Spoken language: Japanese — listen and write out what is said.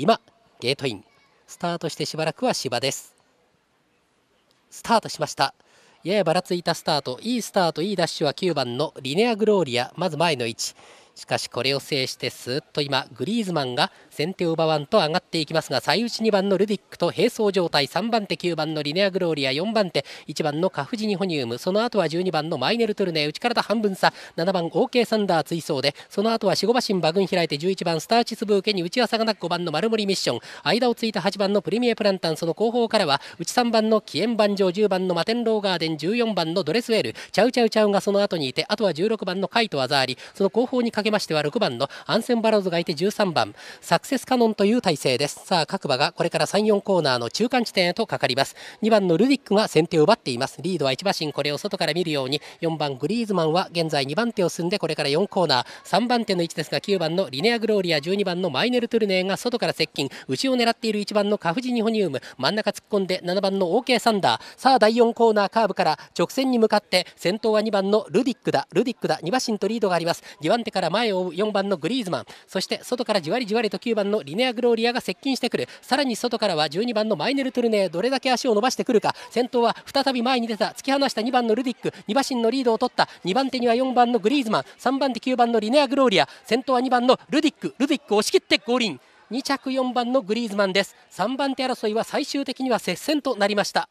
今ゲートインスタートしてしばらくは芝ですスタートしましたややばらついたスタートいいスタートいいダッシュは9番のリネアグローリアまず前の位置しかしこれを制してスーッと今グリーズマンが先手を奪わんと上がっていきますが最内2番のルディックと並走状態3番手9番のリネアグローリア4番手1番のカフジニホニウムその後は12番のマイネルトゥルネ内からと半分差7番 OK サンダー追走でその後は45馬身馬群開いて11番スターチスブーケに内浅がなく5番の丸森ミッション間をついた8番のプレミエプランタンその後方からは内3番のキエンバンジョー10番のマテンローガーデン14番のドレスウェルチャウチャウチャウがその後にいてあとは16番のカイトアザーリその後方にかけげましては6番のアンセンバローズがいて13番サクセスカノンという体勢ですさあ各馬がこれから3、4コーナーの中間地点へとかかります2番のルディックが先手を奪っていますリードは1馬身これを外から見るように4番グリーズマンは現在2番手を進んでこれから4コーナー3番手の位置ですが9番のリネアグローリア12番のマイネルトゥルネーが外から接近内を狙っている1番のカフジニホニウム真ん中突っ込んで7番の OK サンダーさあ第4コーナーカーブから直線に向かって先頭は2番のルディックだルディックだ2馬身とリードがあります2番手から前前を追う4番のグリーズマンそして外からじわりじわりと9番のリネア・グローリアが接近してくるさらに外からは12番のマイネル・トゥルネーどれだけ足を伸ばしてくるか先頭は再び前に出た突き放した2番のルディック2馬身のリードを取った2番手には4番のグリーズマン3番手9番のリネア・グローリア先頭は2番のルディックルディックを押し切ってゴー2着4番のグリーズマンです3番手争いは最終的には接戦となりました